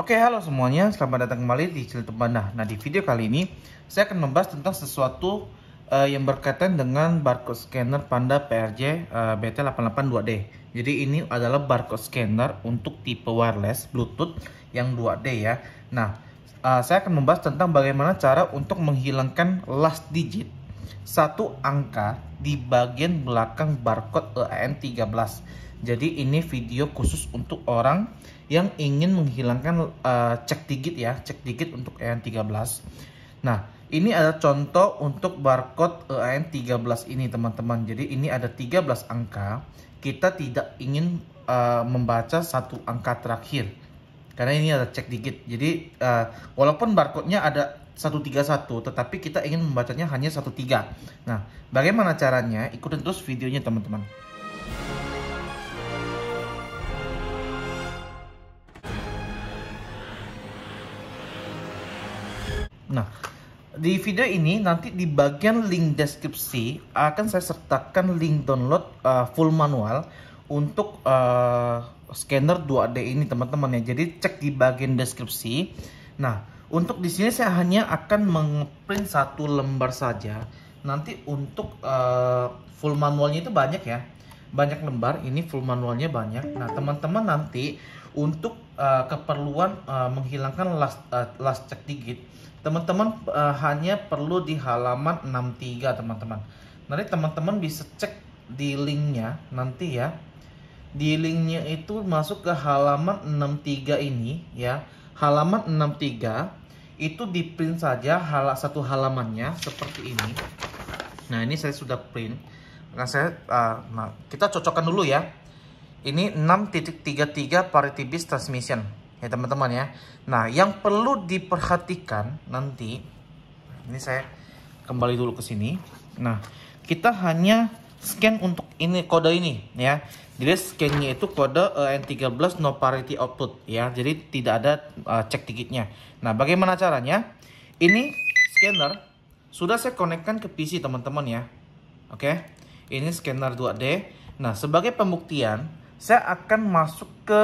Oke, halo semuanya. Selamat datang kembali di Cerita Panah. Nah, di video kali ini saya akan membahas tentang sesuatu uh, yang berkaitan dengan barcode scanner Panda PRJ uh, BT882D. Jadi ini adalah barcode scanner untuk tipe wireless Bluetooth yang 2D ya. Nah, uh, saya akan membahas tentang bagaimana cara untuk menghilangkan last digit satu angka di bagian belakang barcode EAN13. Jadi ini video khusus untuk orang yang ingin menghilangkan uh, cek digit ya, cek digit untuk EN13. Nah, ini ada contoh untuk barcode EAN13 eh, ini teman-teman. Jadi ini ada 13 angka. Kita tidak ingin uh, membaca satu angka terakhir. Karena ini ada cek digit. Jadi uh, walaupun barcode-nya ada 131 tetapi kita ingin membacanya hanya 13. Nah, bagaimana caranya? Ikutin terus videonya teman-teman. Nah, di video ini nanti di bagian link deskripsi akan saya sertakan link download uh, full manual untuk uh, scanner 2D ini teman-teman ya. Jadi cek di bagian deskripsi. Nah, untuk di sini saya hanya akan mengprint satu lembar saja. Nanti untuk uh, full manualnya itu banyak ya banyak lembar ini full manualnya banyak nah teman-teman nanti untuk uh, keperluan uh, menghilangkan last uh, eh, last check digit teman-teman uh, hanya perlu di halaman 63 teman-teman nanti teman-teman bisa cek di linknya nanti ya di linknya itu masuk ke halaman 63 ini ya halaman 63 itu di print saja hal satu halamannya seperti ini nah ini saya sudah print Nah, saya, uh, nah, kita cocokkan dulu ya. Ini 6.33 parity bis transmission ya teman-teman ya. Nah, yang perlu diperhatikan nanti ini saya kembali dulu ke sini. Nah, kita hanya scan untuk ini kode ini ya. Jadi scannya itu kode uh, eh, N13 no parity output ya. Jadi tidak ada uh, cek tiketnya. Nah, bagaimana caranya? Ini scanner sudah saya konekkan ke PC teman-teman ya. Oke. Okay? Ini scanner 2D. Nah, sebagai pembuktian, saya akan masuk ke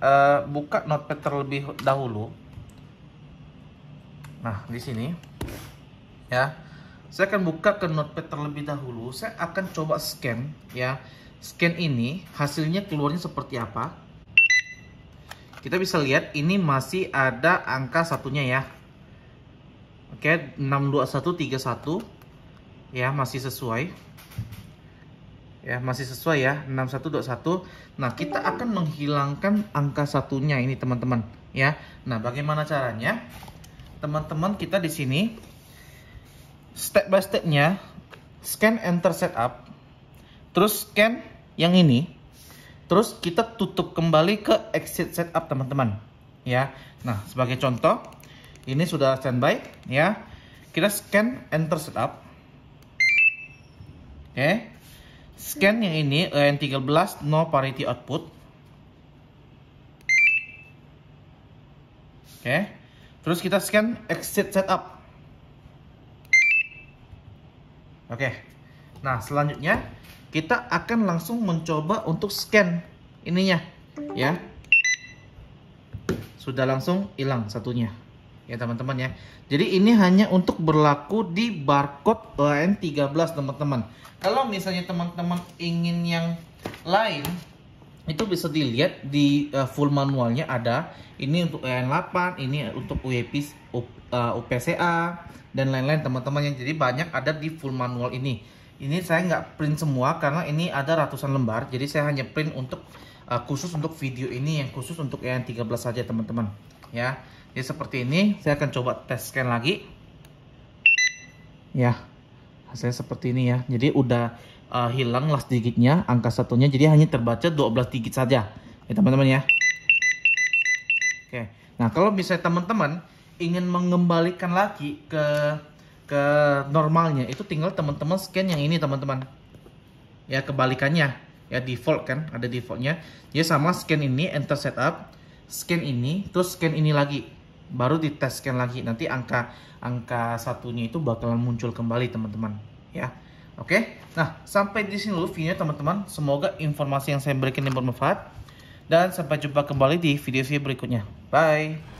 uh, buka notepad terlebih dahulu. Nah, di sini ya. Saya akan buka ke notepad terlebih dahulu. Saya akan coba scan ya. Scan ini hasilnya keluarnya seperti apa? Kita bisa lihat ini masih ada angka satunya ya. Oke, 62131 ya masih sesuai ya masih sesuai ya 6121 nah kita akan menghilangkan angka satunya ini teman-teman ya nah bagaimana caranya teman-teman kita di sini step by stepnya scan enter setup terus scan yang ini terus kita tutup kembali ke exit setup teman-teman ya nah sebagai contoh ini sudah standby ya kita scan enter setup oke okay Scan yang ini EN13 eh, no parity output. Oke. Okay. Terus kita scan exit setup. Oke. Okay. Nah, selanjutnya kita akan langsung mencoba untuk scan ininya ya. Sudah langsung hilang satunya ya teman-teman ya. Jadi ini hanya untuk berlaku di barcode lain 13 teman-teman. Kalau misalnya teman-teman ingin yang lain itu bisa dilihat di uh, full manualnya ada ini untuk EN8, ini untuk UEP, uh, eh, UPCA dan lain-lain teman-teman yang jadi banyak ada di full manual ini. Ini saya nggak print semua karena ini ada ratusan lembar, jadi saya hanya print untuk uh, khusus untuk video ini yang khusus untuk EN13 saja teman-teman ya. Jadi ya, seperti ini, saya akan coba tes scan lagi. Ya, hasilnya seperti ini ya. Jadi udah uh, hilang last digitnya, angka satunya. Jadi hanya terbaca 12 digit saja. Ya teman-teman ya. Oke. Nah, kalau misalnya teman-teman ingin mengembalikan lagi ke ke normalnya, itu tinggal teman-teman scan yang ini teman-teman. Ya, kebalikannya. Ya, default kan, ada defaultnya. Ya sama scan ini, enter setup. Scan ini, terus scan ini lagi baru diteskan lagi nanti angka angka satunya itu bakalan muncul kembali teman-teman ya oke okay? nah sampai di sini dulu videonya teman-teman semoga informasi yang saya berikan ini bermanfaat dan sampai jumpa kembali di video saya berikutnya bye